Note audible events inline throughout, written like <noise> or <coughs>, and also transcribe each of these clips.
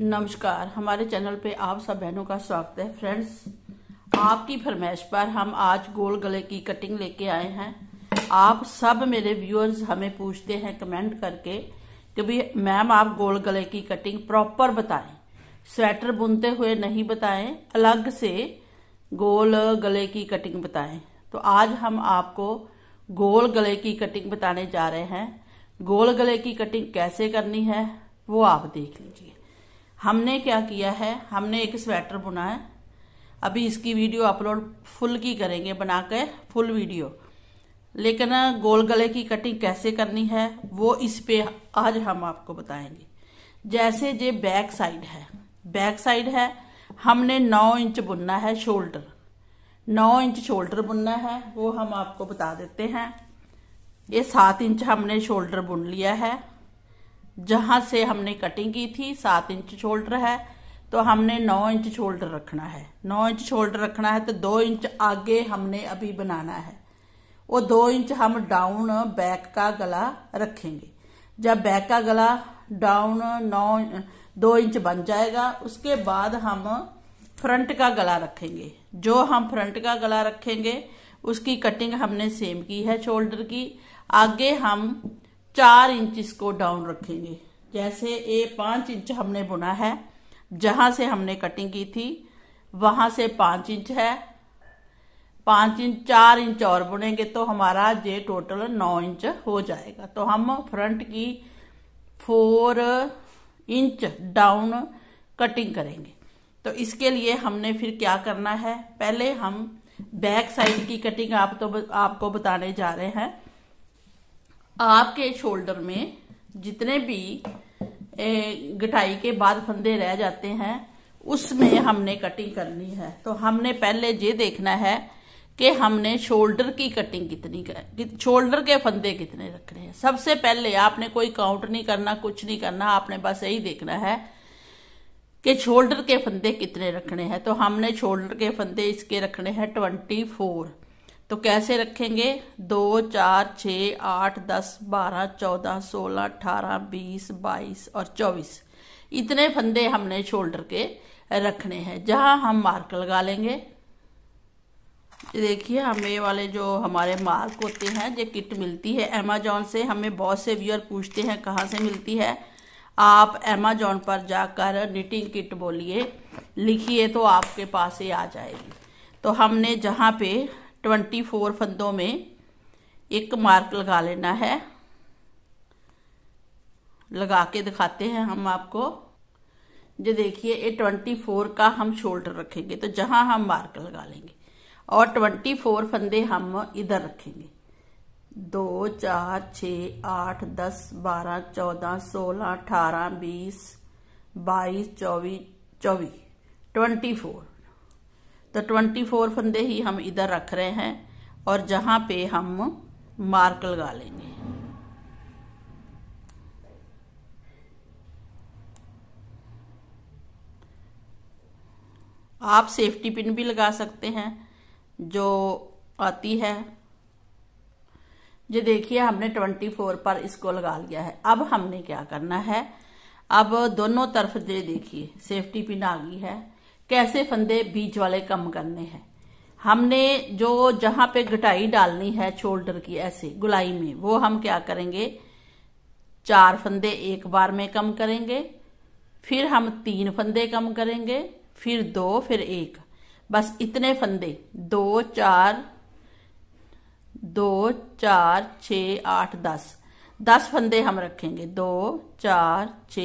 नमस्कार हमारे चैनल पे आप सब बहनों का स्वागत है फ्रेंड्स आपकी फरमाइश पर हम आज गोल गले की कटिंग लेके आए हैं आप सब मेरे व्यूअर्स हमें पूछते हैं कमेंट करके कि भी मैम आप गोल गले की कटिंग प्रॉपर बताएं स्वेटर बुनते हुए नहीं बताएं अलग से गोल गले की कटिंग बताएं तो आज हम आपको गोल गले की कटिंग बताने जा रहे हैं गोल गले की कटिंग कैसे करनी है वो आप देख लीजिए हमने क्या किया है हमने एक स्वेटर बुना है अभी इसकी वीडियो अपलोड फुल की करेंगे बना के फुल वीडियो लेकिन गोल गले की कटिंग कैसे करनी है वो इस पे आज हम आपको बताएंगे जैसे जे बैक साइड है बैक साइड है हमने नौ इंच बुनना है शोल्डर नौ इंच शोल्डर बुनना है वो हम आपको बता देते हैं ये सात इंच हमने शोल्डर बुन लिया है जहां से हमने कटिंग की थी सात इंच शोल्डर है तो हमने नौ इंच शोल्डर रखना है नौ इंच शोल्डर रखना है तो दो इंच आगे हमने अभी बनाना है वो दो इंच हम डाउन बैक का गला रखेंगे जब बैक का गला डाउन नौ दो इंच बन जाएगा उसके बाद हम फ्रंट का गला रखेंगे जो हम फ्रंट का गला रखेंगे उसकी कटिंग हमने सेम की है शोल्डर की आगे हम चार इंच इसको डाउन रखेंगे जैसे ये पांच इंच हमने बुना है जहां से हमने कटिंग की थी वहां से पांच इंच है पांच इंच चार इंच और बुनेंगे तो हमारा ये टोटल नौ इंच हो जाएगा तो हम फ्रंट की फोर इंच डाउन कटिंग करेंगे तो इसके लिए हमने फिर क्या करना है पहले हम बैक साइड की कटिंग आप तो आपको बताने जा रहे हैं आपके शोल्डर में जितने भी गटाई के बाद फंदे रह जाते हैं उसमें हमने कटिंग करनी है तो हमने पहले ये देखना है कि हमने शोल्डर की कटिंग कितनी कर शोल्डर के फंदे कितने रखने हैं सबसे पहले आपने कोई काउंट नहीं करना कुछ नहीं करना आपने बस यही देखना है कि शोल्डर के फंदे कितने रखने हैं तो हमने शोल्डर के फंदे इसके रखने हैं ट्वेंटी फोर तो कैसे रखेंगे दो चार छ आठ दस बारह चौदह सोलह अठारह बीस बाईस और चौबीस इतने फंदे हमने शोल्डर के रखने हैं जहां हम मार्क लगा लेंगे देखिए हमें वाले जो हमारे मार्क होते हैं जो किट मिलती है अमेजोन से हमें बहुत से व्यूअर पूछते हैं कहाँ से मिलती है आप अमेजोन पर जाकर निटिंग किट बोलिए लिखिए तो आपके पास ही आ जाएगी तो हमने जहां पे ट्वेंटी फोर फंदों में एक मार्क लगा लेना है लगा के दिखाते हैं हम आपको जो देखिए ये ट्वेंटी फोर का हम शोल्डर रखेंगे तो जहां हम मार्क लगा लेंगे और ट्वेंटी फोर फंदे हम इधर रखेंगे दो चार छ आठ दस बारह चौदह सोलह अठारह बीस बाईस चौबीस चौबीस ट्वेंटी फोर तो 24 फंदे ही हम इधर रख रहे हैं और जहाँ पे हम मार्क लगा लेंगे आप सेफ्टी पिन भी लगा सकते हैं जो आती है जो देखिए हमने 24 पर इसको लगा लिया है अब हमने क्या करना है अब दोनों तरफ दे देखिए सेफ्टी पिन आ गई है कैसे फंदे बीज वाले कम करने हैं हमने जो जहां पे घटाई डालनी है शोल्डर की ऐसे गुलाई में वो हम क्या करेंगे चार फंदे एक बार में कम करेंगे फिर हम तीन फंदे कम करेंगे फिर दो फिर एक बस इतने फंदे दो चार दो चार छ आठ दस दस फंदे हम रखेंगे दो चार छ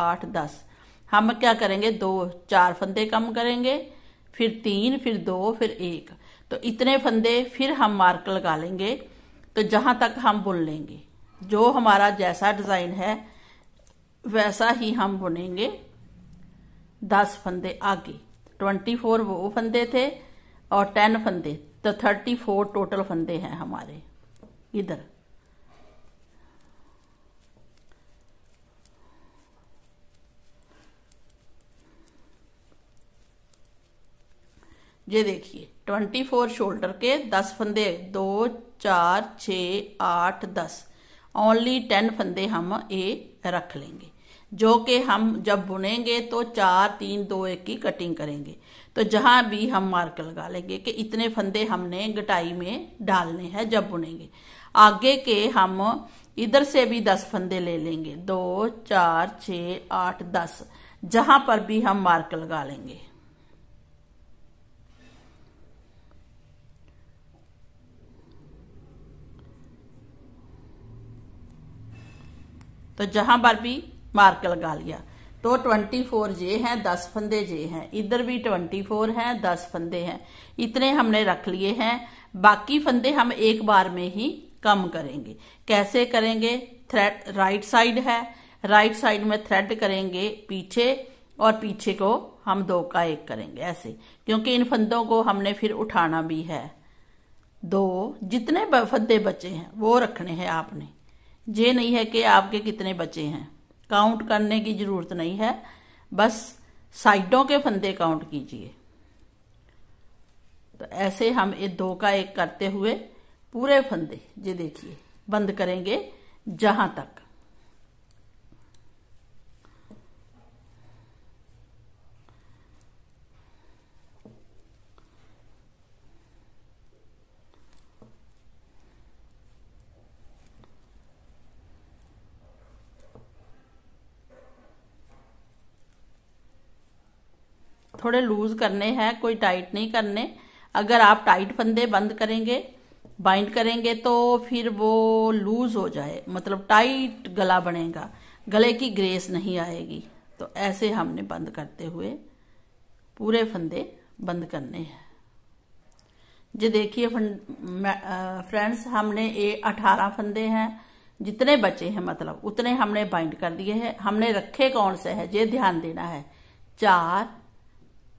आठ दस हम क्या करेंगे दो चार फंदे कम करेंगे फिर तीन फिर दो फिर एक तो इतने फंदे फिर हम मार्क लगा लेंगे तो जहां तक हम बुन लेंगे जो हमारा जैसा डिजाइन है वैसा ही हम बुनेंगे दस फंदे आगे ट्वेंटी फोर वो फंदे थे और टेन फंदे तो थर्टी फोर टोटल फंदे हैं हमारे इधर ये देखिए ट्वेंटी फोर शोल्डर के दस फंदे दो चार छ आठ दस ओनली टेन फंदे हम ये रख लेंगे जो कि हम जब बुनेंगे तो चार तीन दो एक की कटिंग करेंगे तो जहाँ भी हम मार्क लगा लेंगे कि इतने फंदे हमने गटाई में डालने हैं जब बुनेंगे आगे के हम इधर से भी दस फंदे ले लेंगे दो चार छ आठ दस जहां पर भी हम मार्क लगा लेंगे तो जहां पर भी मार्क लगा लिया तो 24 ये हैं 10 फंदे ये हैं इधर भी 24 हैं 10 फंदे हैं इतने हमने रख लिए हैं बाकी फंदे हम एक बार में ही कम करेंगे कैसे करेंगे थ्रेड राइट साइड है राइट साइड में थ्रेड करेंगे पीछे और पीछे को हम दो का एक करेंगे ऐसे क्योंकि इन फंदों को हमने फिर उठाना भी है दो जितने फंदे बचे हैं वो रखने हैं आपने ये नहीं है कि आपके कितने बचे हैं काउंट करने की ज़रूरत नहीं है बस साइडों के फंदे काउंट कीजिए तो ऐसे हम ये दो का एक करते हुए पूरे फंदे ये देखिए बंद करेंगे जहां तक थोड़े लूज करने हैं कोई टाइट नहीं करने अगर आप टाइट फंदे बंद करेंगे बाइंड करेंगे तो फिर वो लूज हो जाए मतलब टाइट गला बनेगा गले की ग्रेस नहीं आएगी तो ऐसे हमने बंद करते हुए पूरे फंदे बंद करने हैं जी देखिए फ्रेंड्स हमने ये अठारह फंदे हैं जितने बचे हैं मतलब उतने हमने बाइंड कर दिए हैं हमने रखे कौन से हैं ये ध्यान देना है चार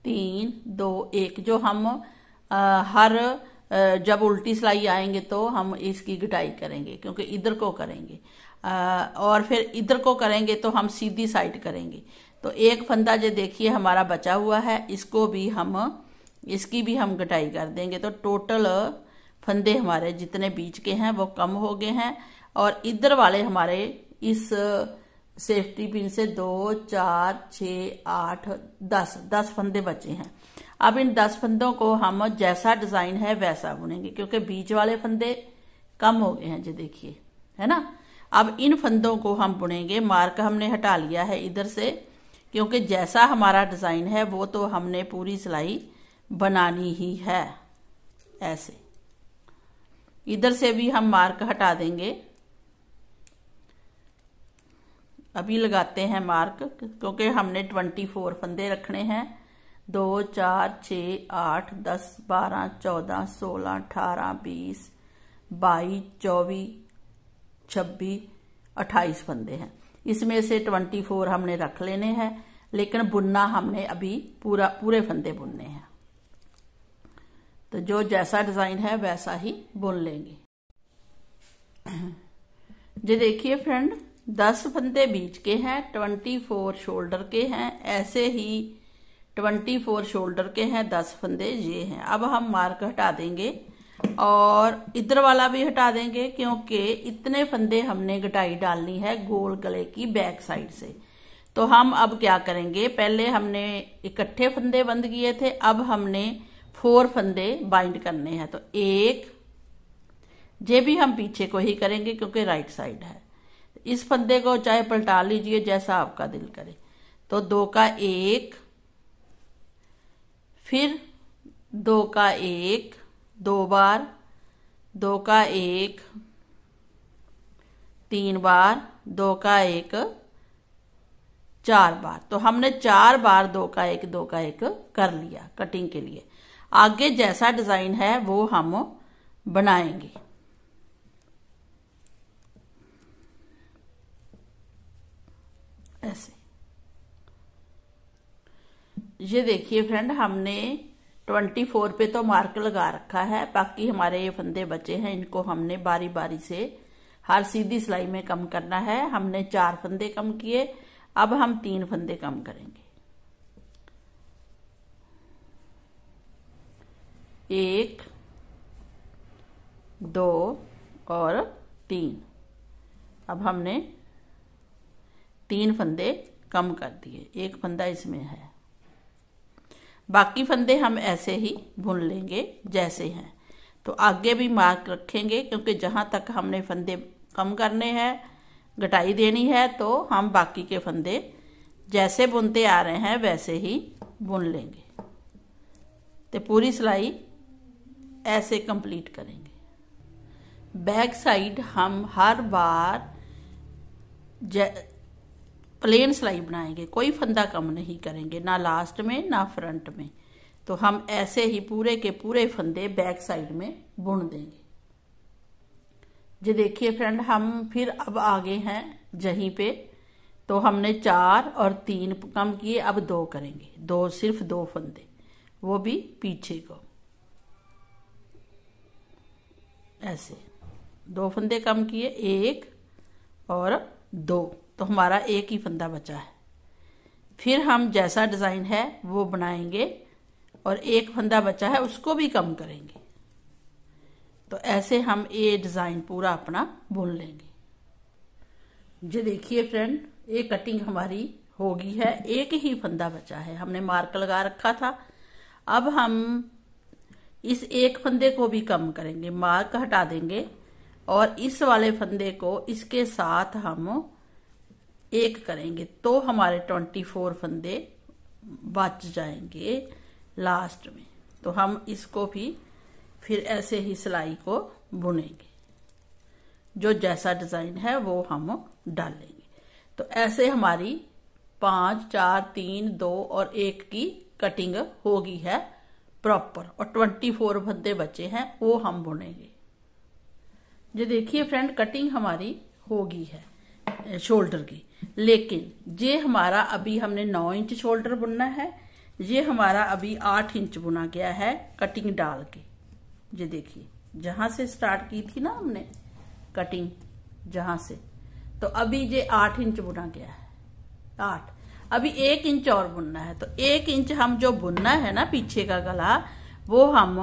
तीन दो एक जो हम आ, हर आ, जब उल्टी सिलाई आएंगे तो हम इसकी घटाई करेंगे क्योंकि इधर को करेंगे आ, और फिर इधर को करेंगे तो हम सीधी साइड करेंगे तो एक फंदा जो देखिए हमारा बचा हुआ है इसको भी हम इसकी भी हम घटाई कर देंगे तो टोटल फंदे हमारे जितने बीच के हैं वो कम हो गए हैं और इधर वाले हमारे इस सेफ्टी पिन से दो चार छ आठ दस दस फंदे बचे हैं अब इन दस फंदों को हम जैसा डिजाइन है वैसा बुनेंगे क्योंकि बीच वाले फंदे कम हो गए हैं जी देखिए है ना अब इन फंदों को हम बुनेंगे मार्क हमने हटा लिया है इधर से क्योंकि जैसा हमारा डिजाइन है वो तो हमने पूरी सिलाई बनानी ही है ऐसे इधर से भी हम मार्क हटा देंगे अभी लगाते हैं मार्क क्योंकि हमने ट्वेंटी फोर फंदे रखने हैं दो चार छ आठ दस बारह चौदह सोलह अठारह बीस बाईस चौबीस छब्बीस अट्ठाईस फंदे हैं इसमें से ट्वेंटी फोर हमने रख लेने हैं लेकिन बुनना हमने अभी पूरा पूरे फंदे बुनने हैं तो जो जैसा डिजाइन है वैसा ही बुन लेंगे <clears throat> जी देखिए फ्रेंड दस फंदे बीच के हैं ट्वेंटी फोर शोल्डर के हैं ऐसे ही ट्वेंटी फोर शोल्डर के हैं दस फंदे ये हैं अब हम मार्क हटा देंगे और इधर वाला भी हटा देंगे क्योंकि इतने फंदे हमने घटाई डालनी है गोल गले की बैक साइड से तो हम अब क्या करेंगे पहले हमने इकट्ठे फंदे बंद किए थे अब हमने फोर फंदे बाइंड करने हैं तो एक जे भी हम पीछे को ही करेंगे क्योंकि राइट साइड है इस फंदे को चाहे पलटा लीजिए जैसा आपका दिल करे तो दो का एक फिर दो का एक दो बार दो का एक तीन बार दो का एक चार बार तो हमने चार बार दो का एक दो का एक कर लिया कटिंग के लिए आगे जैसा डिजाइन है वो हम बनाएंगे ऐसे ये देखिए फ्रेंड हमने ट्वेंटी फोर पे तो मार्क लगा रखा है बाकी हमारे ये फंदे बचे हैं इनको हमने बारी बारी से हर सीधी सिलाई में कम करना है हमने चार फंदे कम किए अब हम तीन फंदे कम करेंगे एक दो और तीन अब हमने तीन फंदे कम कर दिए एक फंदा इसमें है बाकी फंदे हम ऐसे ही बुन लेंगे जैसे हैं तो आगे भी मार्क रखेंगे क्योंकि जहाँ तक हमने फंदे कम करने हैं घटाई देनी है तो हम बाकी के फंदे जैसे बुनते आ रहे हैं वैसे ही बुन लेंगे तो पूरी सिलाई ऐसे कंप्लीट करेंगे बैक साइड हम हर बार प्लेन सिलाई बनाएंगे कोई फंदा कम नहीं करेंगे ना लास्ट में ना फ्रंट में तो हम ऐसे ही पूरे के पूरे फंदे बैक साइड में बुन देंगे जी देखिए फ्रेंड हम फिर अब आगे हैं जहीं पे तो हमने चार और तीन कम किए अब दो करेंगे दो सिर्फ दो फंदे वो भी पीछे को ऐसे दो फंदे कम किए एक और दो तो हमारा एक ही फंदा बचा है फिर हम जैसा डिज़ाइन है वो बनाएंगे और एक फंदा बचा है उसको भी कम करेंगे तो ऐसे हम ये डिज़ाइन पूरा अपना बुन लेंगे जो देखिए फ्रेंड ये कटिंग हमारी होगी है एक ही फंदा बचा है हमने मार्क लगा रखा था अब हम इस एक फंदे को भी कम करेंगे मार्क हटा देंगे और इस वाले फंदे को इसके साथ हम एक करेंगे तो हमारे ट्वेंटी फोर फंदे बच जाएंगे लास्ट में तो हम इसको भी फिर ऐसे ही सिलाई को बुनेंगे जो जैसा डिजाइन है वो हम डालेंगे तो ऐसे हमारी पांच चार तीन दो और एक की कटिंग होगी है प्रॉपर और ट्वेंटी फोर फंदे बचे हैं वो हम बुनेंगे ये देखिए फ्रेंड कटिंग हमारी होगी है शोल्डर की लेकिन ये हमारा अभी हमने नौ इंच शोल्डर बुनना है ये हमारा अभी आठ इंच बुना गया है कटिंग डाल के ये देखिए जहां से स्टार्ट की थी ना हमने कटिंग जहां से तो अभी ये आठ इंच बुना गया है आठ अभी एक इंच और बुनना है तो एक इंच हम जो बुनना है ना पीछे का गला वो हम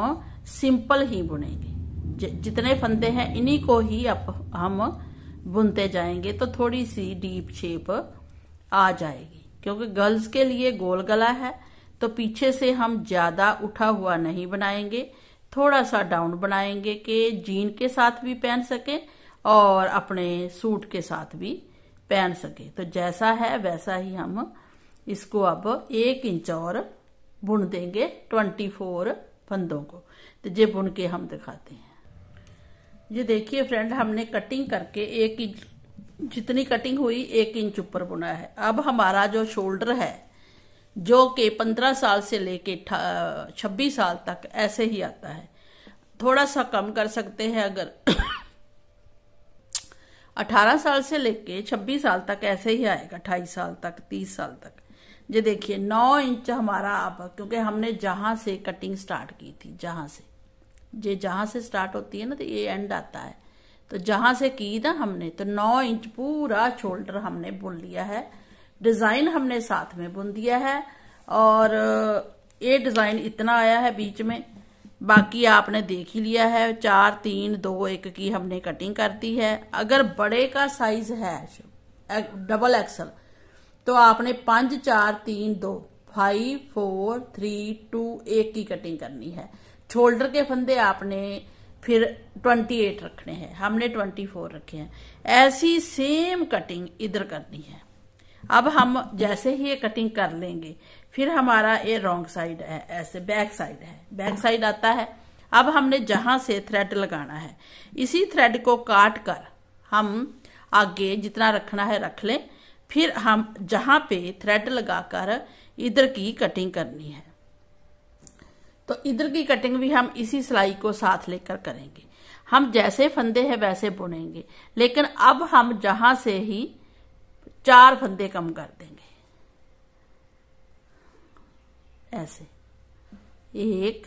सिंपल ही बुनेंगे जितने फंदे हैं इन्हीं को ही अब हम बुनते जाएंगे तो थोड़ी सी डीप शेप आ जाएगी क्योंकि गर्ल्स के लिए गोल गला है तो पीछे से हम ज्यादा उठा हुआ नहीं बनाएंगे थोड़ा सा डाउन बनाएंगे कि जीन के साथ भी पहन सके और अपने सूट के साथ भी पहन सके तो जैसा है वैसा ही हम इसको अब एक इंच और बुन देंगे ट्वेंटी फोर फंदों को तो ये बुन के हम दिखाते हैं ये देखिए फ्रेंड हमने कटिंग करके एक इंच जितनी कटिंग हुई एक इंच ऊपर बुना है अब हमारा जो शोल्डर है जो कि पंद्रह साल से लेके छब्बीस साल तक ऐसे ही आता है थोड़ा सा कम कर सकते हैं अगर <coughs> अठारह साल से लेके छब्बीस साल तक ऐसे ही आएगा अट्ठाईस साल तक तीस साल तक ये देखिए नौ इंच हमारा अब क्योंकि हमने जहां से कटिंग स्टार्ट की थी जहां से ये जहां से स्टार्ट होती है ना तो ये एंड आता है तो जहां से की ना हमने तो नौ इंच पूरा शोल्डर हमने बुन लिया है डिजाइन हमने साथ में बुन दिया है और ये डिजाइन इतना आया है बीच में बाकी आपने देख ही लिया है चार तीन दो एक की हमने कटिंग कर दी है अगर बड़े का साइज है डबल एक्सल तो आपने पांच चार तीन दो फाइव फोर थ्री टू एक की कटिंग करनी है शोल्डर के फंदे आपने फिर 28 रखने हैं हमने 24 रखे हैं ऐसी सेम कटिंग इधर करनी है अब हम जैसे ही ये कटिंग कर लेंगे फिर हमारा ये रॉन्ग साइड है ऐसे बैक साइड है बैक साइड आता है अब हमने जहां से थ्रेड लगाना है इसी थ्रेड को काट कर हम आगे जितना रखना है रख लें फिर हम जहां पे थ्रेड लगाकर इधर की कटिंग करनी है तो इधर की कटिंग भी हम इसी सिलाई को साथ लेकर करेंगे हम जैसे फंदे हैं वैसे बुनेंगे लेकिन अब हम जहां से ही चार फंदे कम कर देंगे ऐसे एक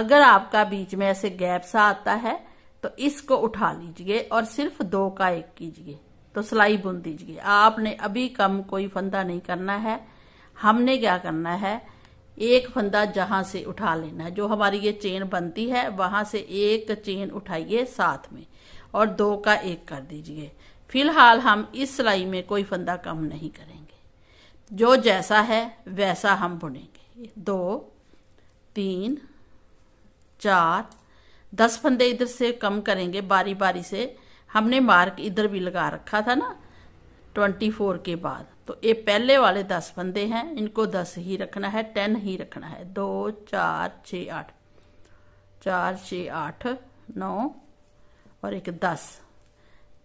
अगर आपका बीच में ऐसे गैप सा आता है तो इसको उठा लीजिए और सिर्फ दो का एक कीजिए तो सिलाई बुन दीजिए आपने अभी कम कोई फंदा नहीं करना है हमने क्या करना है एक फंदा जहां से उठा लेना है जो हमारी ये चेन बनती है वहां से एक चेन उठाइए साथ में और दो का एक कर दीजिए फिलहाल हम इस सिलाई में कोई फंदा कम नहीं करेंगे जो जैसा है वैसा हम बुनेंगे दो तीन चार दस फंदे इधर से कम करेंगे बारी बारी से हमने मार्क इधर भी लगा रखा था ना ट्वेंटी फोर के बाद तो ये पहले वाले दस बंदे हैं इनको दस ही रखना है टेन ही रखना है दो चार छ आठ चार छ आठ नौ और एक दस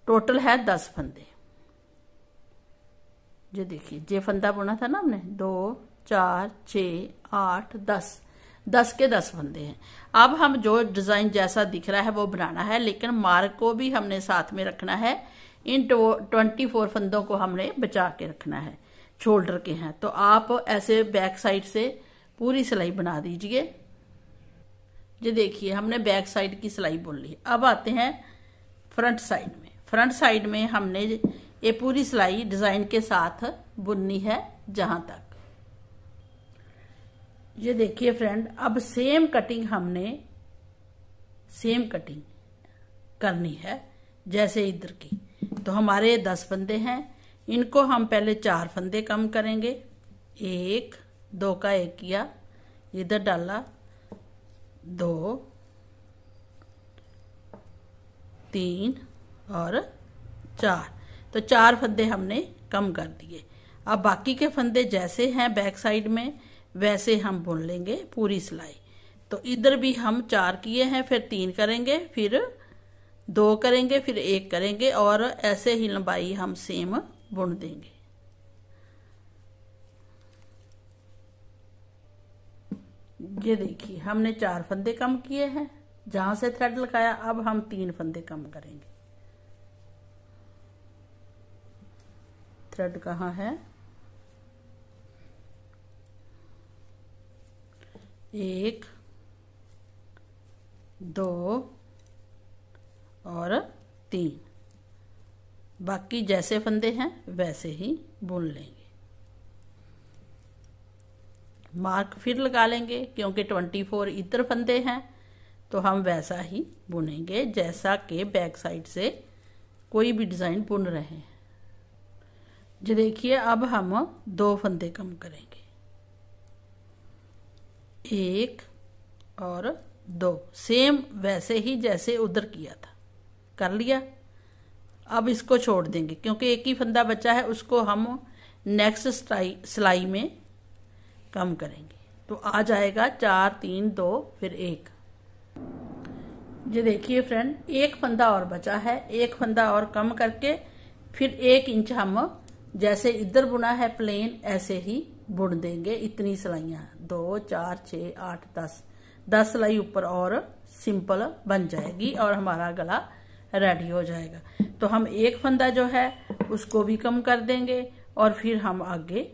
टोटल है दस बंदे ये देखिए जे फंदा बुना था ना हमने दो चार छ आठ दस दस के दस बंदे हैं अब हम जो डिजाइन जैसा दिख रहा है वो बनाना है लेकिन मार्क को भी हमने साथ में रखना है इन ट्वेंटी फोर फंदों को हमने बचा के रखना है शोल्डर के हैं तो आप ऐसे बैक साइड से पूरी सिलाई बना दीजिए ये देखिए हमने बैक साइड की सिलाई बोल ली अब आते हैं फ्रंट साइड में फ्रंट साइड में हमने ये पूरी सिलाई डिजाइन के साथ बुननी है जहां तक ये देखिए फ्रेंड अब सेम कटिंग हमने सेम कटिंग करनी है जैसे इधर की तो हमारे दस फंदे हैं इनको हम पहले चार फंदे कम करेंगे एक दो का एक किया इधर डाला दो तीन और चार तो चार फंदे हमने कम कर दिए अब बाकी के फंदे जैसे हैं बैक साइड में वैसे हम बुन लेंगे पूरी सिलाई तो इधर भी हम चार किए हैं फिर तीन करेंगे फिर दो करेंगे फिर एक करेंगे और ऐसे ही लंबाई हम सेम बुन देंगे ये देखिए हमने चार फंदे कम किए हैं जहां से थ्रेड लगाया अब हम तीन फंदे कम करेंगे थ्रेड कहाँ है एक दो और तीन बाकी जैसे फंदे हैं वैसे ही बुन लेंगे मार्क फिर लगा लेंगे क्योंकि ट्वेंटी फोर इधर फंदे हैं तो हम वैसा ही बुनेंगे जैसा कि बैक साइड से कोई भी डिज़ाइन बुन रहे हैं जो देखिए अब हम दो फंदे कम करेंगे एक और दो सेम वैसे ही जैसे उधर किया था कर लिया अब इसको छोड़ देंगे क्योंकि एक ही फंदा बचा है उसको हम नेक्स्ट सिलाई में कम करेंगे तो आ जाएगा चार तीन दो फिर एक ये देखिए फ्रेंड एक फंदा और बचा है एक फंदा और कम करके फिर एक इंच हम जैसे इधर बुना है प्लेन ऐसे ही बुन देंगे इतनी सिलाइयाँ दो चार छ आठ दस दस सिलाई ऊपर और सिंपल बन जाएगी और हमारा गला रेडी हो जाएगा तो हम एक फंदा जो है उसको भी कम कर देंगे और फिर हम आगे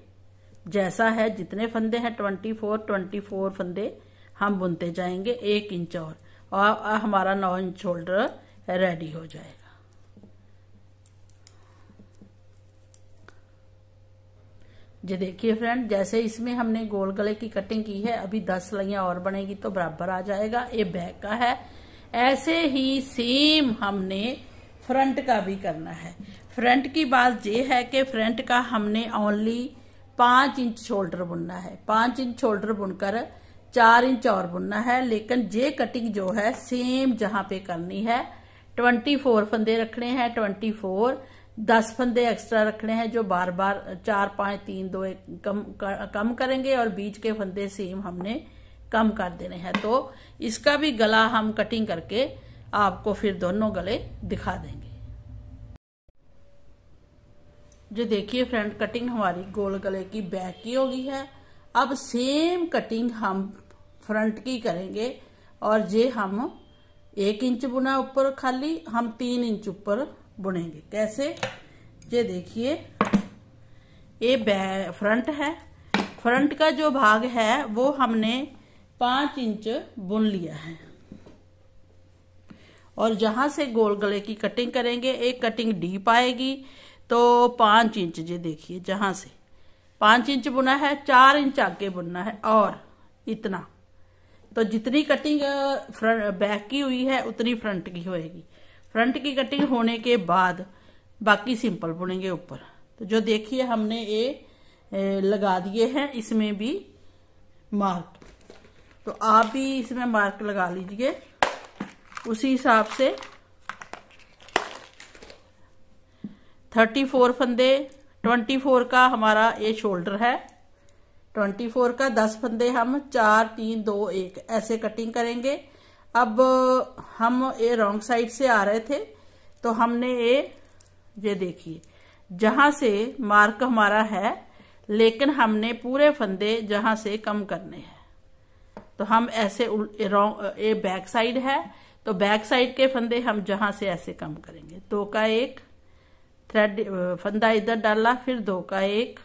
जैसा है जितने फंदे हैं ट्वेंटी फोर ट्वेंटी फोर फंदे हम बुनते जाएंगे एक इंच और और हमारा नौ इंच शोल्डर रेडी हो जाएगा जी देखिए फ्रेंड जैसे इसमें हमने गोल गले की कटिंग की है अभी दस लाइया और बनेगी तो बराबर आ जाएगा ये बैक का है ऐसे ही सेम हमने फ्रंट का भी करना है फ्रंट की बात ये है कि फ्रंट का हमने ओनली पांच इंच शोल्डर बुनना है पांच इंच शोल्डर बुनकर चार इंच और बुनना है लेकिन ये कटिंग जो है सेम जहां पे करनी है ट्वेंटी फोर फंदे रखने हैं ट्वेंटी फोर दस फंदे एक्स्ट्रा रखने हैं जो बार बार चार पांच तीन दो एक कम कर, कम करेंगे और बीच के फंदे सेम हमने कम कर देने हैं तो इसका भी गला हम कटिंग करके आपको फिर दोनों गले दिखा देंगे जो देखिए फ्रंट कटिंग हमारी गोल गले की बैक की होगी है अब सेम कटिंग हम फ्रंट की करेंगे और ये हम एक इंच बुना ऊपर खाली हम तीन इंच ऊपर बुनेंगे कैसे ये देखिए ये फ्रंट है फ्रंट का जो भाग है वो हमने पांच इंच बुन लिया है और जहां से गोल गले की कटिंग करेंगे एक कटिंग डीप आएगी तो पांच इंच ये देखिए जहां से पांच इंच बुना है चार इंच आगे बुनना है और इतना तो जितनी कटिंग फ्रंट बैक की हुई है उतनी फ्रंट की होएगी फ्रंट की कटिंग होने के बाद बाकी सिंपल बुनेंगे ऊपर तो जो देखिए हमने ये लगा दिए हैं इसमें भी मार्क तो आप भी इसमें मार्क लगा लीजिए उसी हिसाब से थर्टी फोर फंदे ट्वेंटी फोर का हमारा ये शोल्डर है ट्वेंटी फोर का दस फंदे हम चार तीन दो एक ऐसे कटिंग करेंगे अब हम ये रॉन्ग साइड से आ रहे थे तो हमने ये ये देखिए जहां से मार्क हमारा है लेकिन हमने पूरे फंदे जहां से कम करने हैं तो हम ऐसे ये बैक साइड है तो बैक साइड के फंदे हम जहां से ऐसे कम करेंगे दो का एक थ्रेड फंदा इधर डाला फिर दो का एक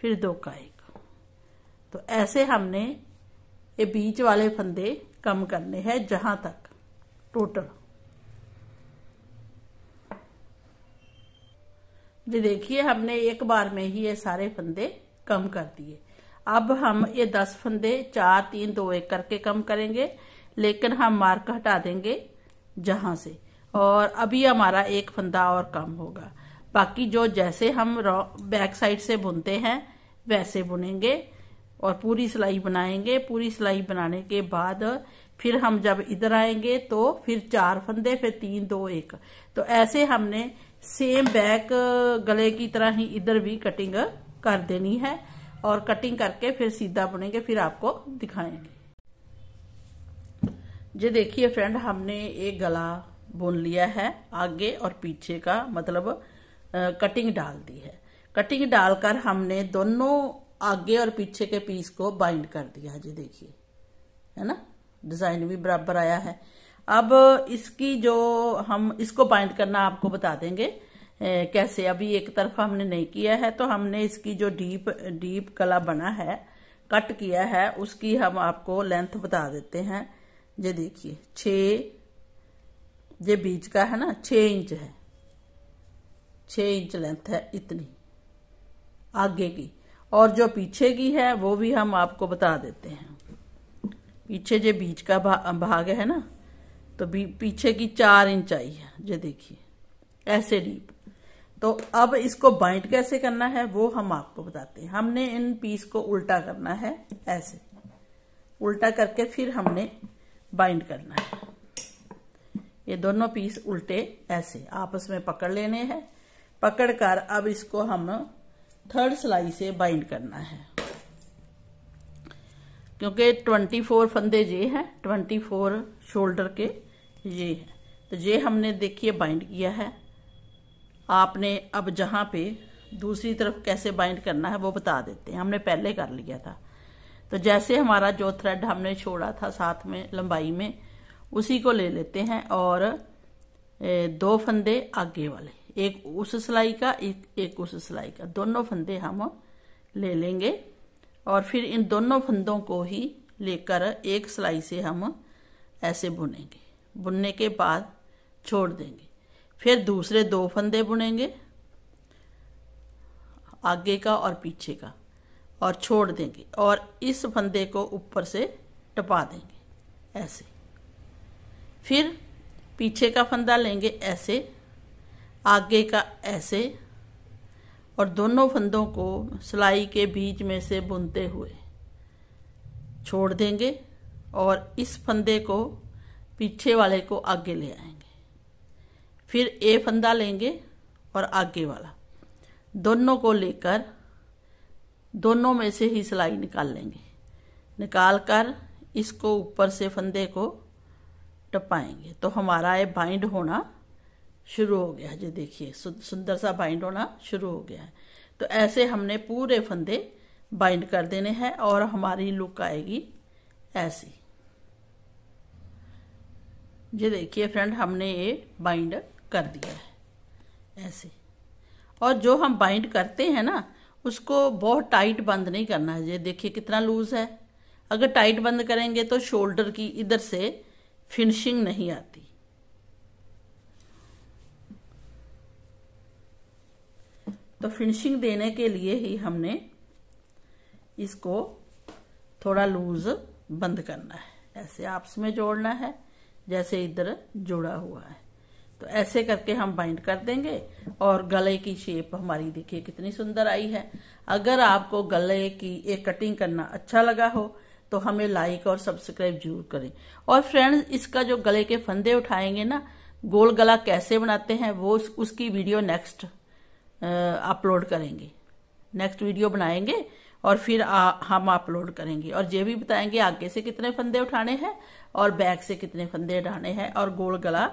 फिर दो का एक तो ऐसे हमने ये बीच वाले फंदे कम करने हैं जहां तक टोटल जी देखिए हमने एक बार में ही ये सारे फंदे कम कर दिए अब हम ये दस फंदे चार तीन दो एक करके कम करेंगे लेकिन हम मार्क हटा देंगे जहां से और अभी हमारा एक फंदा और कम होगा बाकी जो जैसे हम बैक साइड से बुनते हैं वैसे बुनेंगे और पूरी सिलाई बनाएंगे पूरी सिलाई बनाने के बाद फिर हम जब इधर आएंगे तो फिर चार फंदे फिर तीन दो एक तो ऐसे हमने सेम बैक गले की तरह ही इधर भी कटिंग कर देनी है और कटिंग करके फिर सीधा बुनेंगे फिर आपको दिखाएंगे ये देखिए फ्रेंड हमने एक गला बुन लिया है आगे और पीछे का मतलब आ, कटिंग डाल दी है कटिंग डालकर हमने दोनों आगे और पीछे के पीस को बाइंड कर दिया जी देखिए है ना डिजाइन भी बराबर आया है अब इसकी जो हम इसको बाइंड करना आपको बता देंगे कैसे अभी एक तरफ हमने नहीं किया है तो हमने इसकी जो डीप डीप कला बना है कट किया है उसकी हम आपको लेंथ बता देते हैं ये देखिए छ ये बीच का है ना छ इंच है छ इंच लेंथ है इतनी आगे की और जो पीछे की है वो भी हम आपको बता देते हैं पीछे जो बीज का भा, भाग है ना तो पीछे की चार इंच आई है ये देखिए ऐसे डीप तो अब इसको बाइंड कैसे करना है वो हम आपको बताते हैं हमने इन पीस को उल्टा करना है ऐसे उल्टा करके फिर हमने बाइंड करना है ये दोनों पीस उल्टे ऐसे आपस में पकड़ लेने हैं पकड़कर अब इसको हम थर्ड सिलाई से बाइंड करना है क्योंकि ट्वेंटी फोर फंदे ये हैं ट्वेंटी फोर शोल्डर के ये हैं तो ये हमने देखिए बाइंड किया है आपने अब जहाँ पे दूसरी तरफ कैसे बाइंड करना है वो बता देते हैं हमने पहले कर लिया था तो जैसे हमारा जो थ्रेड हमने छोड़ा था साथ में लंबाई में उसी को ले लेते हैं और दो फंदे आगे वाले एक उस सिलाई का एक एक उस सिलाई का दोनों फंदे हम ले लेंगे और फिर इन दोनों फंदों को ही लेकर एक सिलाई से हम ऐसे बुनेंगे बुनने के बाद छोड़ देंगे फिर दूसरे दो फंदे बुनेंगे आगे का और पीछे का और छोड़ देंगे और इस फंदे को ऊपर से टपा देंगे ऐसे फिर पीछे का फंदा लेंगे ऐसे आगे का ऐसे और दोनों फंदों को सिलाई के बीच में से बुनते हुए छोड़ देंगे और इस फंदे को पीछे वाले को आगे ले आएंगे फिर ए फंदा लेंगे और आगे वाला दोनों को लेकर दोनों में से ही सिलाई निकाल लेंगे निकाल कर इसको ऊपर से फंदे को टपाएंगे तो हमारा ये बाइंड होना शुरू हो गया है जी देखिए सुंदर सा बाइंड होना शुरू हो गया है तो ऐसे हमने पूरे फंदे बाइंड कर देने हैं और हमारी लुक आएगी ऐसी ये देखिए फ्रेंड हमने ये बाइंड कर दिया है ऐसे और जो हम बाइंड करते हैं ना उसको बहुत टाइट बंद नहीं करना है ये देखिए कितना लूज़ है अगर टाइट बंद करेंगे तो शोल्डर की इधर से फिनिशिंग नहीं आती तो फिनिशिंग देने के लिए ही हमने इसको थोड़ा लूज बंद करना है ऐसे आपस में जोड़ना है जैसे इधर जुड़ा हुआ है तो ऐसे करके हम बाइंड कर देंगे और गले की शेप हमारी देखिए कितनी सुंदर आई है अगर आपको गले की एक कटिंग करना अच्छा लगा हो तो हमें लाइक और सब्सक्राइब जरूर करें और फ्रेंड्स इसका जो गले के फंदे उठाएंगे ना गोल गला कैसे बनाते हैं वो उसकी वीडियो नेक्स्ट अपलोड करेंगे नेक्स्ट वीडियो बनाएंगे और फिर आ, हम अपलोड करेंगे और ये भी बताएंगे आगे से कितने फंदे उठाने हैं और बैक से कितने फंदे उठाने हैं और गोल गला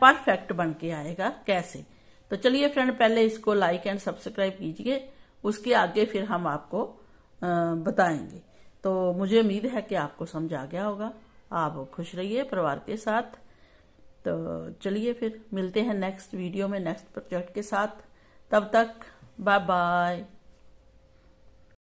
परफेक्ट बन के आएगा कैसे तो चलिए फ्रेंड पहले इसको लाइक एंड सब्सक्राइब कीजिए उसके आगे फिर हम आपको बताएंगे तो मुझे उम्मीद है कि आपको समझ आ गया होगा आप खुश रहिए परिवार के साथ तो चलिए फिर मिलते हैं नेक्स्ट वीडियो में नेक्स्ट प्रोजेक्ट के साथ तब तक बाय बाय